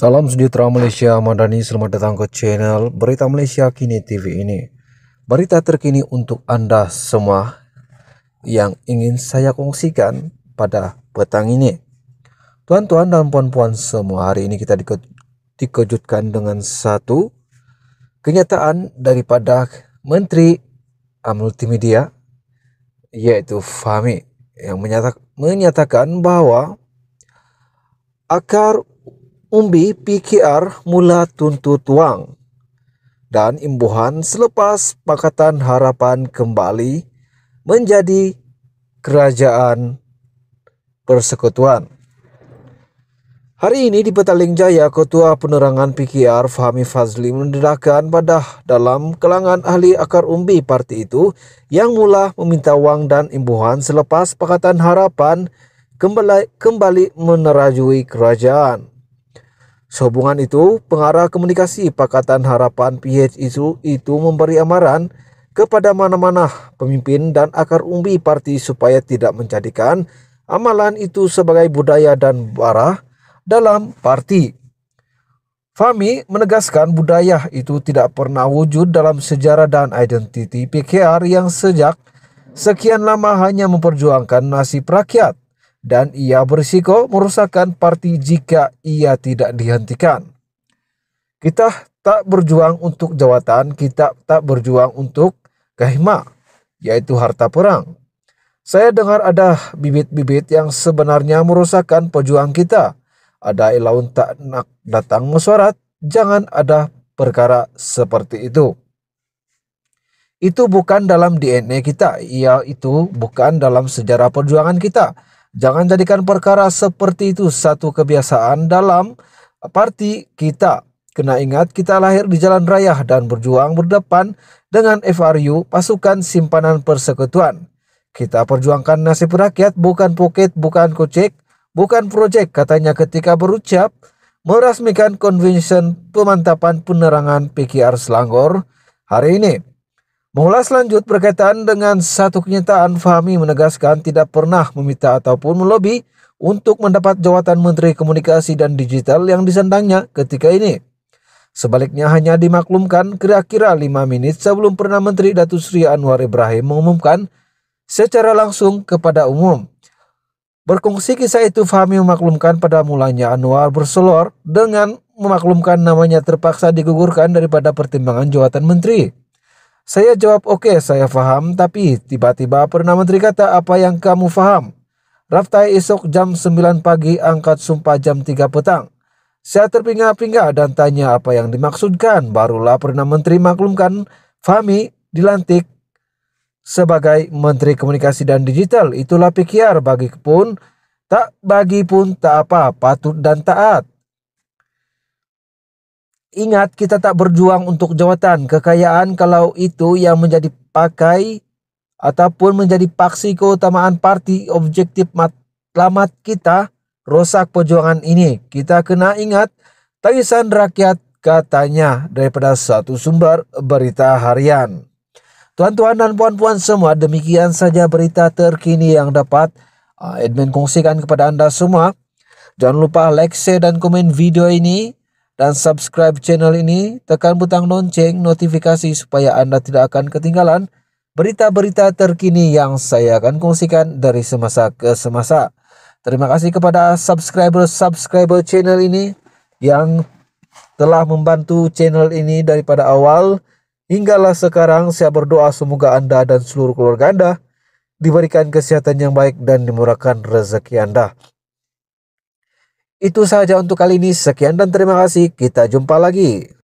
Salam sejahtera Malaysia, Madani selamat datang ke channel Berita Malaysia Kini TV ini. Berita terkini untuk Anda semua yang ingin saya kongsikan pada petang ini. Tuan-tuan dan puan-puan semua, hari ini kita dike dikejutkan dengan satu kenyataan daripada Menteri ah, Multimedia yaitu Fahmi yang menyatakan bahwa akar umbi PKR mula tuntut wang dan imbuhan selepas Pakatan Harapan kembali menjadi kerajaan persekutuan. Hari ini di Petaling Jaya, Ketua Penerangan PKR Fahmi Fazli mendedahkan pada dalam kelangan ahli akar umbi parti itu yang mula meminta wang dan imbuhan selepas Pakatan Harapan kembali, kembali menerajui kerajaan. Sehubungan itu, pengarah komunikasi Pakatan Harapan PH itu memberi amaran kepada mana-mana pemimpin dan akar umbi parti supaya tidak menjadikan amalan itu sebagai budaya dan barah dalam parti. Fahmi menegaskan budaya itu tidak pernah wujud dalam sejarah dan identiti PKR yang sejak sekian lama hanya memperjuangkan nasib rakyat dan ia berisiko merusakkan parti jika ia tidak dihentikan. Kita tak berjuang untuk jawatan, kita tak berjuang untuk kehima, yaitu harta perang. Saya dengar ada bibit-bibit yang sebenarnya merusakkan pejuang kita. Ada ilaun tak nak datang mesyuarat, jangan ada perkara seperti itu. Itu bukan dalam DNA kita, ia itu bukan dalam sejarah perjuangan kita Jangan jadikan perkara seperti itu satu kebiasaan dalam parti kita. Kena ingat kita lahir di jalan raya dan berjuang berdepan dengan FRU pasukan simpanan persekutuan. Kita perjuangkan nasib rakyat bukan poket, bukan kocek, bukan proyek katanya ketika berucap merasmikan konvensi pemantapan penerangan PKR Selangor hari ini. Mengulas lanjut berkaitan dengan satu kenyataan, Fahmi menegaskan tidak pernah meminta ataupun melobi untuk mendapat jawatan Menteri Komunikasi dan Digital yang disandangnya ketika ini. Sebaliknya hanya dimaklumkan kira-kira lima menit sebelum Perdana Menteri Datu Sri Anwar Ibrahim mengumumkan secara langsung kepada umum. Berkongsi kisah itu Fahmi memaklumkan pada mulanya Anwar berselor dengan memaklumkan namanya terpaksa digugurkan daripada pertimbangan jawatan menteri. Saya jawab oke, okay, saya faham, tapi tiba-tiba pernah Menteri kata apa yang kamu faham? Raftai esok jam 9 pagi angkat sumpah jam 3 petang. Saya terpinga-pinga dan tanya apa yang dimaksudkan. Barulah pernah Menteri maklumkan Fahmi dilantik sebagai Menteri Komunikasi dan Digital. Itulah pikir bagi pun tak bagi pun tak apa, patut dan taat. Ingat kita tak berjuang untuk jawatan, kekayaan kalau itu yang menjadi pakai ataupun menjadi paksi keutamaan parti objektif matlamat kita rosak perjuangan ini. Kita kena ingat tangisan rakyat katanya daripada satu sumber berita harian. Tuan-tuan dan puan-puan semua demikian saja berita terkini yang dapat ah, admin kongsikan kepada anda semua. Jangan lupa like, share dan komen video ini dan subscribe channel ini, tekan butang lonceng notifikasi supaya Anda tidak akan ketinggalan berita-berita terkini yang saya akan kongsikan dari semasa ke semasa. Terima kasih kepada subscriber-subscriber channel ini yang telah membantu channel ini daripada awal hinggalah sekarang. Saya berdoa semoga Anda dan seluruh keluarga Anda diberikan kesehatan yang baik dan dimurahkan rezeki Anda. Itu saja untuk kali ini. Sekian dan terima kasih. Kita jumpa lagi.